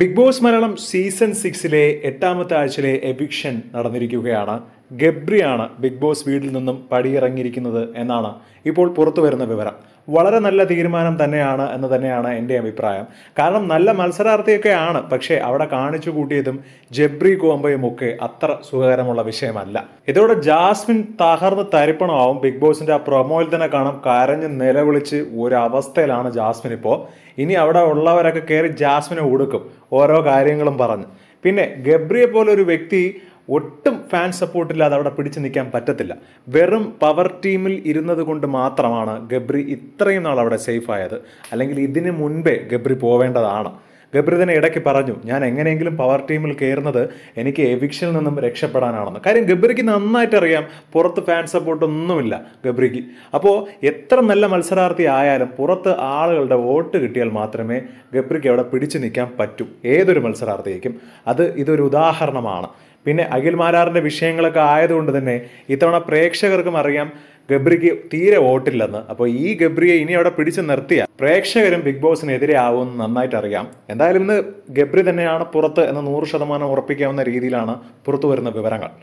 big Boss Malayalam season സിക്സിലെ എട്ടാമത്തെ ആഴ്ചയിലെ എവിക്ഷൻ നടന്നിരിക്കുകയാണ് ഗബ്രിയാണ് ബിഗ് ബോസ് വീട്ടിൽ നിന്നും പടിയിറങ്ങിയിരിക്കുന്നത് എന്നാണ് ഇപ്പോൾ പുറത്തു വരുന്ന വിവരം വളരെ നല്ല തീരുമാനം തന്നെയാണ് എന്ന് തന്നെയാണ് എൻ്റെ അഭിപ്രായം കാരണം നല്ല മത്സരാർത്ഥിയൊക്കെ ആണ് പക്ഷേ അവിടെ കാണിച്ചു കൂട്ടിയതും ജബ്രി കോമ്പയും ഒക്കെ അത്ര സുഖകരമുള്ള വിഷയമല്ല ഇതോടെ ജാസ്മിൻ തകർന്ന് തരിപ്പണമാവും ബിഗ് ബോസിൻ്റെ ആ പ്രൊമോയിൽ തന്നെ കാണാം കരഞ്ഞ് നിലവിളിച്ച് ഒരവസ്ഥയിലാണ് ജാസ്മിൻ ഇപ്പോൾ ഇനി അവിടെ ഉള്ളവരൊക്കെ കയറി ജാസ്മിനെ ഒടുക്കും ഓരോ കാര്യങ്ങളും പറഞ്ഞ് പിന്നെ ഗബ്രിയെ പോലെ ഒരു വ്യക്തി ഒട്ടും ഫാൻ സപ്പോർട്ടില്ലാതെ അവിടെ പിടിച്ചു നിൽക്കാൻ പറ്റത്തില്ല വെറും പവർ ടീമിൽ ഇരുന്നത് കൊണ്ട് മാത്രമാണ് ഗബ്രി ഇത്രയും നാൾ അവിടെ സേഫ് ആയത് അല്ലെങ്കിൽ ഇതിന് മുൻപേ ഗബ്രി പോവേണ്ടതാണ് ഗബ്രി തന്നെ ഇടയ്ക്ക് പറഞ്ഞു ഞാൻ എങ്ങനെയെങ്കിലും പവർ ടീമിൽ കയറുന്നത് എനിക്ക് എവിക്ഷനിൽ നിന്നും രക്ഷപ്പെടാനാണെന്ന് കാര്യം ഗബ്രിക്ക് നന്നായിട്ട് അറിയാം പുറത്ത് ഫാൻ സപ്പോർട്ടൊന്നുമില്ല ഗബ്രിക്ക് അപ്പോൾ എത്ര നല്ല മത്സരാർത്ഥി ആയാലും പുറത്ത് ആളുകളുടെ വോട്ട് കിട്ടിയാൽ മാത്രമേ ഗബ്രിക്ക് അവിടെ പിടിച്ചു നിൽക്കാൻ പറ്റൂ ഏതൊരു മത്സരാർത്ഥിക്കും അത് ഇതൊരു ഉദാഹരണമാണ് പിന്നെ അഖിൽ മാരാറിൻ്റെ വിഷയങ്ങളൊക്കെ ആയതുകൊണ്ട് തന്നെ ഇത്തവണ പ്രേക്ഷകർക്കും അറിയാം ഗബ്രിക്ക് തീരെ വോട്ടില്ലെന്ന് അപ്പോൾ ഈ ഗബ്രിയെ ഇനി അവിടെ പിടിച്ചു നിർത്തിയ പ്രേക്ഷകരും ബിഗ് ബോസിനെതിരെ ആവുമെന്ന് നന്നായിട്ട് അറിയാം എന്തായാലും ഇന്ന് ഗബ്രി തന്നെയാണ് പുറത്ത് എന്ന് നൂറ് ശതമാനം ഉറപ്പിക്കാവുന്ന രീതിയിലാണ് പുറത്തു വരുന്ന വിവരങ്ങൾ